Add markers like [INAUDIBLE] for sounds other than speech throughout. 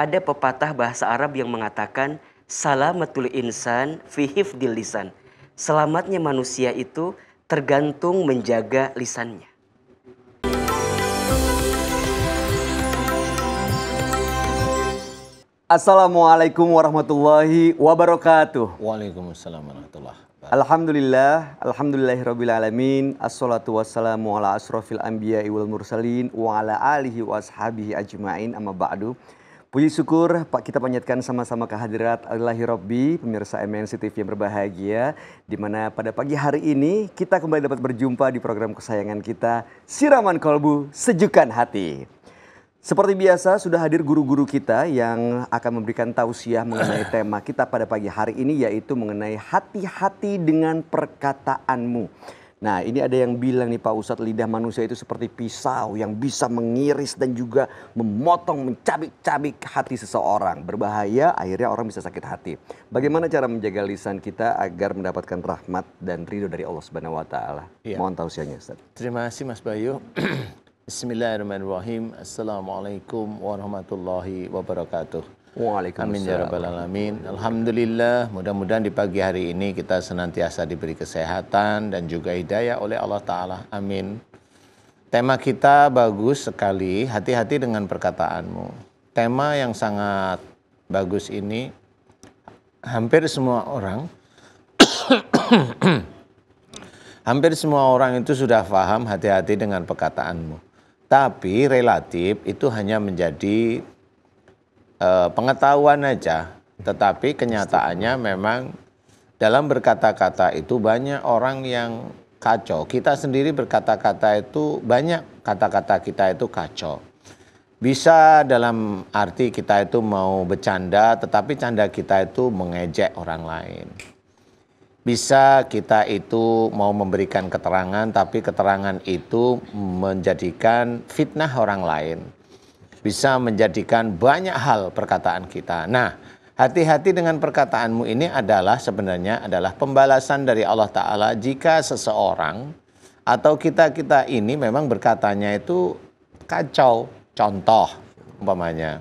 ada pepatah bahasa Arab yang mengatakan salamatul insan hifdil lisan. Selamatnya manusia itu tergantung menjaga lisannya. Assalamualaikum warahmatullahi wabarakatuh. Waalaikumsalam warahmatullahi wabarakatuh. Alhamdulillah, alhamdulillahirabbil alamin, assalatu wassalamu ala asrofil anbiya'i wal mursalin wa ala alihi washabihi ajmain amma ba'du. Puji syukur Pak kita panjatkan sama-sama kehadirat Allahi Rabbi, pemirsa MNC TV yang berbahagia. Di mana pada pagi hari ini kita kembali dapat berjumpa di program kesayangan kita Siraman Kolbu Sejukan Hati. Seperti biasa sudah hadir guru-guru kita yang akan memberikan tausiah mengenai [CLEARS THROAT] tema kita pada pagi hari ini yaitu mengenai hati-hati dengan perkataanmu. Nah ini ada yang bilang nih Pak Ustadz lidah manusia itu seperti pisau yang bisa mengiris dan juga memotong mencabik-cabik hati seseorang. Berbahaya akhirnya orang bisa sakit hati. Bagaimana cara menjaga lisan kita agar mendapatkan rahmat dan ridho dari Allah Subhanahu Wa Taala? Ya. Mohon tausiyahnya. Terima kasih Mas Bayu. [CLEARS THROAT] Bismillahirrahmanirrahim. Assalamualaikum warahmatullahi wabarakatuh. Waalaikumsalam. Amin ya rabbal alamin. Alhamdulillah, mudah-mudahan di pagi hari ini kita senantiasa diberi kesehatan dan juga hidayah oleh Allah taala. Amin. Tema kita bagus sekali, hati-hati dengan perkataanmu. Tema yang sangat bagus ini hampir semua orang [COUGHS] hampir semua orang itu sudah paham hati-hati dengan perkataanmu. Tapi relatif itu hanya menjadi uh, pengetahuan aja, tetapi kenyataannya memang dalam berkata-kata itu banyak orang yang kacau. Kita sendiri berkata-kata itu banyak kata-kata kita itu kacau. Bisa dalam arti kita itu mau bercanda, tetapi canda kita itu mengejek orang lain. Bisa kita itu mau memberikan keterangan, tapi keterangan itu menjadikan fitnah orang lain bisa menjadikan banyak hal perkataan kita. Nah, hati-hati dengan perkataanmu ini adalah sebenarnya adalah pembalasan dari Allah Ta'ala jika seseorang atau kita-kita ini memang berkatanya itu kacau. Contoh, umpamanya,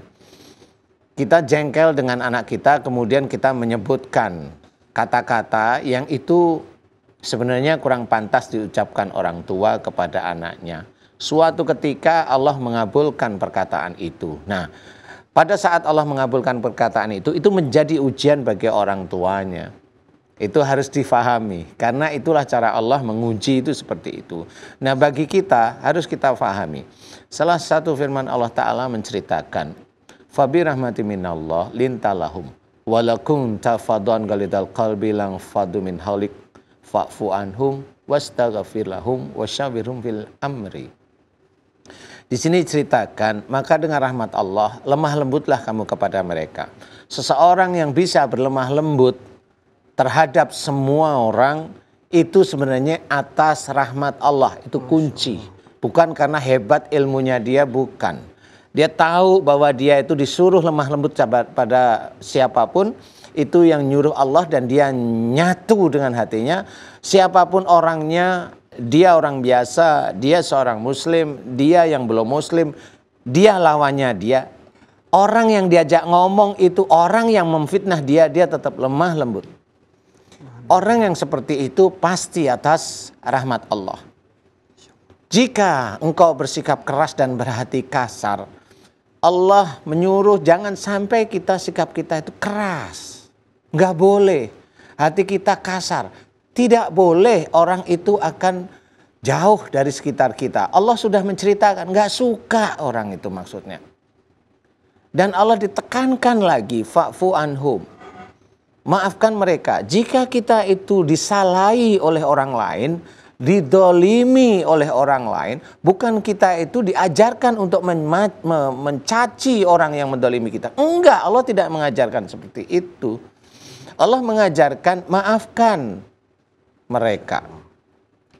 kita jengkel dengan anak kita, kemudian kita menyebutkan kata-kata yang itu sebenarnya kurang pantas diucapkan orang tua kepada anaknya suatu ketika Allah mengabulkan perkataan itu. Nah, pada saat Allah mengabulkan perkataan itu, itu menjadi ujian bagi orang tuanya. Itu harus difahami, karena itulah cara Allah menguji itu seperti itu. Nah, bagi kita harus kita fahami. Salah satu firman Allah Ta'ala menceritakan, Fabi rahmati minallah lintalahum, walakum galidal qalbi lang fadu halik, fa'fu anhum, wastaghfir lahum, wasyawirhum fil amri. Di sini ceritakan, maka dengan rahmat Allah, lemah lembutlah kamu kepada mereka. Seseorang yang bisa berlemah lembut terhadap semua orang itu sebenarnya atas rahmat Allah, itu kunci. Bukan karena hebat ilmunya dia, bukan. Dia tahu bahwa dia itu disuruh lemah lembut pada siapapun, itu yang nyuruh Allah dan dia nyatu dengan hatinya. Siapapun orangnya, dia orang biasa, dia seorang muslim, dia yang belum muslim, dia lawannya dia. Orang yang diajak ngomong itu orang yang memfitnah dia, dia tetap lemah lembut. Orang yang seperti itu pasti atas rahmat Allah. Jika engkau bersikap keras dan berhati kasar, Allah menyuruh jangan sampai kita sikap kita itu keras. Enggak boleh. Hati kita kasar tidak boleh orang itu akan jauh dari sekitar kita. Allah sudah menceritakan, nggak suka orang itu maksudnya. Dan Allah ditekankan lagi, fa'fu anhum. Maafkan mereka. Jika kita itu disalahi oleh orang lain, didolimi oleh orang lain, bukan kita itu diajarkan untuk mencaci orang yang mendolimi kita. Enggak, Allah tidak mengajarkan seperti itu. Allah mengajarkan maafkan mereka.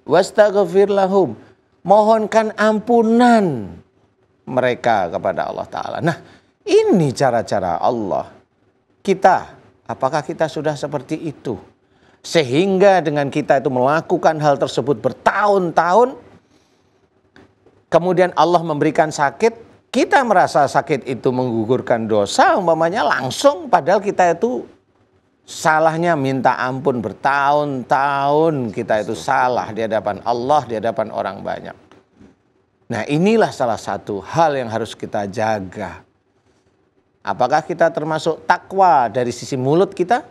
Wastaghfir lahum, mohonkan ampunan mereka kepada Allah taala. Nah, ini cara-cara Allah. Kita apakah kita sudah seperti itu? Sehingga dengan kita itu melakukan hal tersebut bertahun-tahun kemudian Allah memberikan sakit kita merasa sakit itu menggugurkan dosa umpamanya langsung padahal kita itu Salahnya minta ampun bertahun-tahun kita itu salah di hadapan Allah, di hadapan orang banyak. Nah inilah salah satu hal yang harus kita jaga. Apakah kita termasuk takwa dari sisi mulut kita?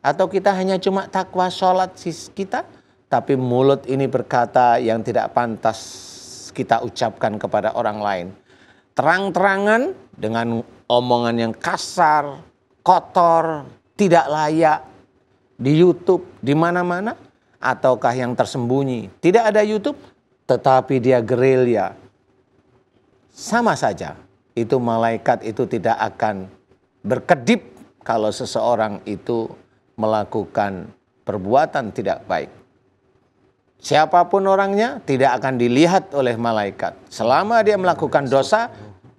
Atau kita hanya cuma takwa sholat kita? Tapi mulut ini berkata yang tidak pantas kita ucapkan kepada orang lain. Terang-terangan dengan omongan yang kasar, kotor, tidak layak di YouTube, di mana-mana? Ataukah yang tersembunyi? Tidak ada YouTube, tetapi dia gerilya. Sama saja, itu malaikat itu tidak akan berkedip kalau seseorang itu melakukan perbuatan tidak baik. Siapapun orangnya tidak akan dilihat oleh malaikat. Selama dia melakukan dosa,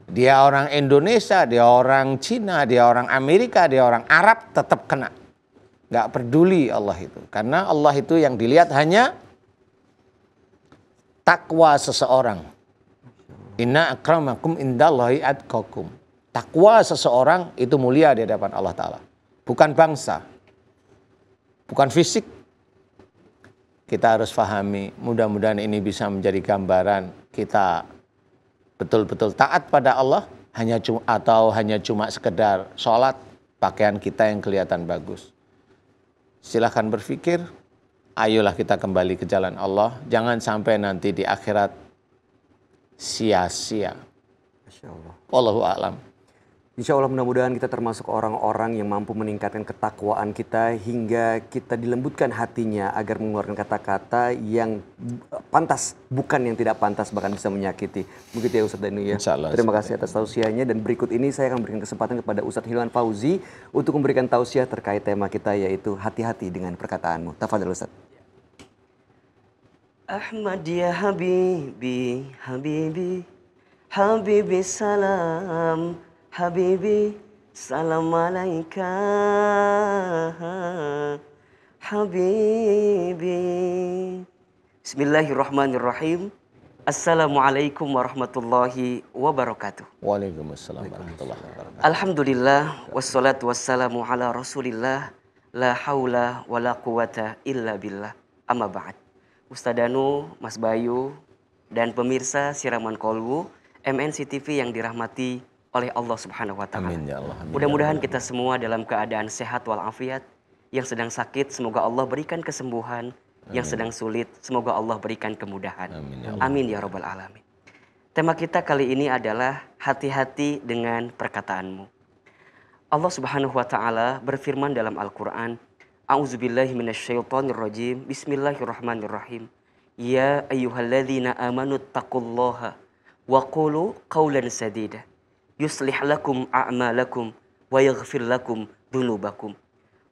dia orang Indonesia, dia orang Cina, dia orang Amerika, dia orang Arab tetap kena. Gak peduli Allah itu. Karena Allah itu yang dilihat hanya takwa seseorang. Inna akramakum indallahi adkakum. Takwa seseorang itu mulia di hadapan Allah Ta'ala. Bukan bangsa. Bukan fisik. Kita harus fahami. Mudah-mudahan ini bisa menjadi gambaran kita betul-betul taat pada Allah hanya cuma, atau hanya cuma sekedar sholat pakaian kita yang kelihatan bagus. Silahkan berpikir, ayolah kita kembali ke jalan Allah. Jangan sampai nanti di akhirat sia-sia. Wallahu a'lam. Insya Allah mudah-mudahan kita termasuk orang-orang yang mampu meningkatkan ketakwaan kita hingga kita dilembutkan hatinya agar mengeluarkan kata-kata yang eh, pantas, bukan yang tidak pantas bahkan bisa menyakiti. Begitu ya Ustadz Danu ya. Allah, Terima kasih atas tausiahnya dan berikut ini saya akan berikan kesempatan kepada Ustadz Hilman Fauzi untuk memberikan tausiah terkait tema kita yaitu hati-hati dengan perkataanmu. Tafadhal Ustadz. Ahmad ya Habibi, Habibi, Habibi salam. Habibi, salam alaika. Habibi. Bismillahirrahmanirrahim. Assalamualaikum warahmatullahi wabarakatuh. Waalaikumsalam warahmatullahi wabarakatuh. Alhamdulillah wassalatu wassalamu ala Rasulillah la hawla wa la quwata illa billah. Amma ba'd. Ustadanu, Mas Bayu dan pemirsa Siraman Kolbu, MNC TV yang dirahmati oleh Allah Subhanahu wa taala. Ya, ya Mudah-mudahan ya kita semua dalam keadaan sehat walafiat, yang sedang sakit semoga Allah berikan kesembuhan, Amin. yang sedang sulit semoga Allah berikan kemudahan. Amin ya, Allah. Amin ya rabbal alamin. Tema kita kali ini adalah hati-hati dengan perkataanmu. Allah Subhanahu wa taala berfirman dalam Al-Qur'an, A'udzubillahi minasyaitonirrajim. Bismillahirrahmanirrahim. Ya ayyuhalladzina amanu taqullaha wa qulu qawlan sadida yuslih lakum a'malakum wa yaghfir lakum dunubakum.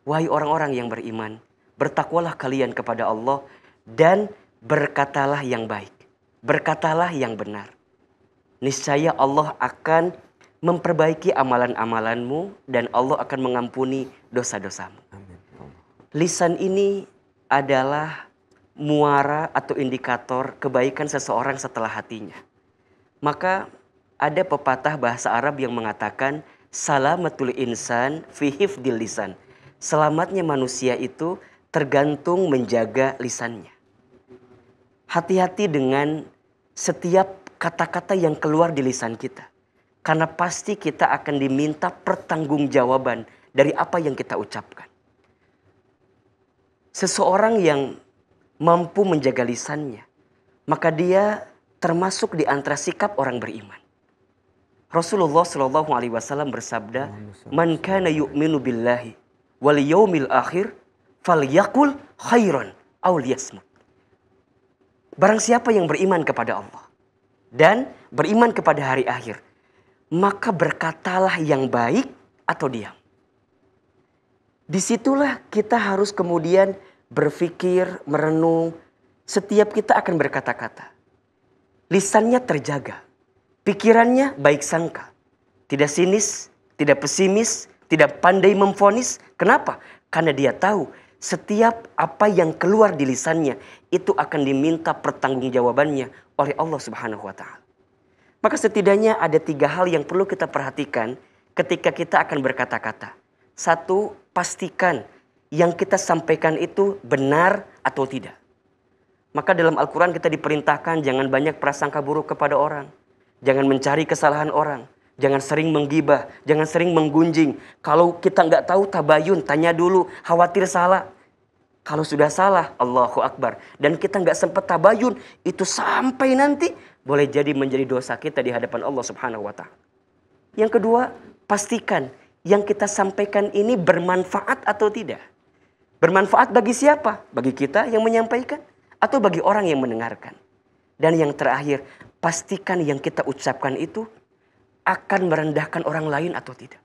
Wahai orang-orang yang beriman, bertakwalah kalian kepada Allah dan berkatalah yang baik, berkatalah yang benar. Niscaya Allah akan memperbaiki amalan-amalanmu dan Allah akan mengampuni dosa-dosamu. Lisan ini adalah muara atau indikator kebaikan seseorang setelah hatinya. Maka ada pepatah bahasa Arab yang mengatakan salamatul insan fihif dilisan. Selamatnya manusia itu tergantung menjaga lisannya. Hati-hati dengan setiap kata-kata yang keluar di lisan kita. Karena pasti kita akan diminta pertanggungjawaban dari apa yang kita ucapkan. Seseorang yang mampu menjaga lisannya, maka dia termasuk di antara sikap orang beriman. Rasulullah Shallallahu Alaihi Wasallam bersabda, "Man kana yu'minu billahi wal yaumil akhir yakul khairan aw liyasmut." Barang siapa yang beriman kepada Allah dan beriman kepada hari akhir, maka berkatalah yang baik atau diam. Disitulah kita harus kemudian berpikir, merenung. Setiap kita akan berkata-kata. Lisannya terjaga Pikirannya baik sangka, tidak sinis, tidak pesimis, tidak pandai memfonis. Kenapa? Karena dia tahu setiap apa yang keluar di lisannya itu akan diminta pertanggungjawabannya oleh Allah Subhanahu wa taala. Maka setidaknya ada tiga hal yang perlu kita perhatikan ketika kita akan berkata-kata. Satu, pastikan yang kita sampaikan itu benar atau tidak. Maka dalam Al-Quran kita diperintahkan jangan banyak prasangka buruk kepada orang Jangan mencari kesalahan orang. Jangan sering menggibah, jangan sering menggunjing. Kalau kita nggak tahu tabayun, tanya dulu, khawatir salah. Kalau sudah salah, Allahu Akbar. Dan kita nggak sempat tabayun, itu sampai nanti boleh jadi menjadi dosa kita di hadapan Allah Subhanahu wa taala. Yang kedua, pastikan yang kita sampaikan ini bermanfaat atau tidak. Bermanfaat bagi siapa? Bagi kita yang menyampaikan atau bagi orang yang mendengarkan. Dan yang terakhir, pastikan yang kita ucapkan itu akan merendahkan orang lain atau tidak.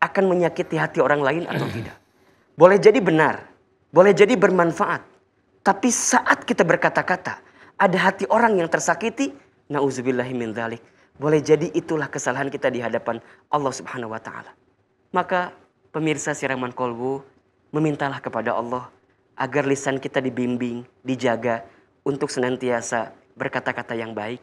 Akan menyakiti hati orang lain atau hmm. tidak. Boleh jadi benar, boleh jadi bermanfaat. Tapi saat kita berkata-kata, ada hati orang yang tersakiti, na'udzubillahimin dzalik. Boleh jadi itulah kesalahan kita di hadapan Allah Subhanahu wa taala. Maka pemirsa siraman kolbu, memintalah kepada Allah agar lisan kita dibimbing, dijaga untuk senantiasa berkata-kata yang baik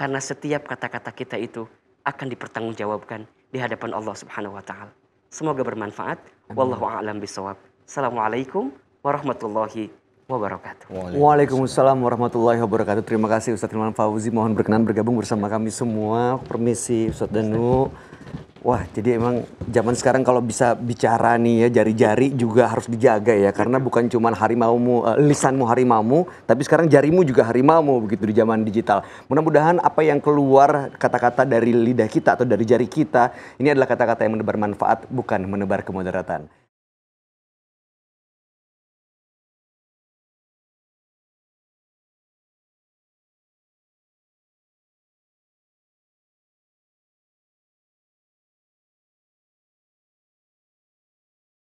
karena setiap kata-kata kita itu akan dipertanggungjawabkan di hadapan Allah Subhanahu wa taala. Semoga bermanfaat. Wallahu a'lam bisawab. Assalamualaikum warahmatullahi wabarakatuh. Waalaikumsalam warahmatullahi wabarakatuh. Terima kasih Ustaz Hilman Fauzi. Mohon berkenan bergabung bersama kami semua. Permisi Ustaz Danu. Wah, jadi emang zaman sekarang kalau bisa bicara nih ya jari-jari juga harus dijaga ya karena bukan cuma harimaumu uh, lisanmu harimaumu, tapi sekarang jarimu juga harimaumu begitu di zaman digital. Mudah-mudahan apa yang keluar kata-kata dari lidah kita atau dari jari kita ini adalah kata-kata yang menebar manfaat bukan menebar kemudaratan.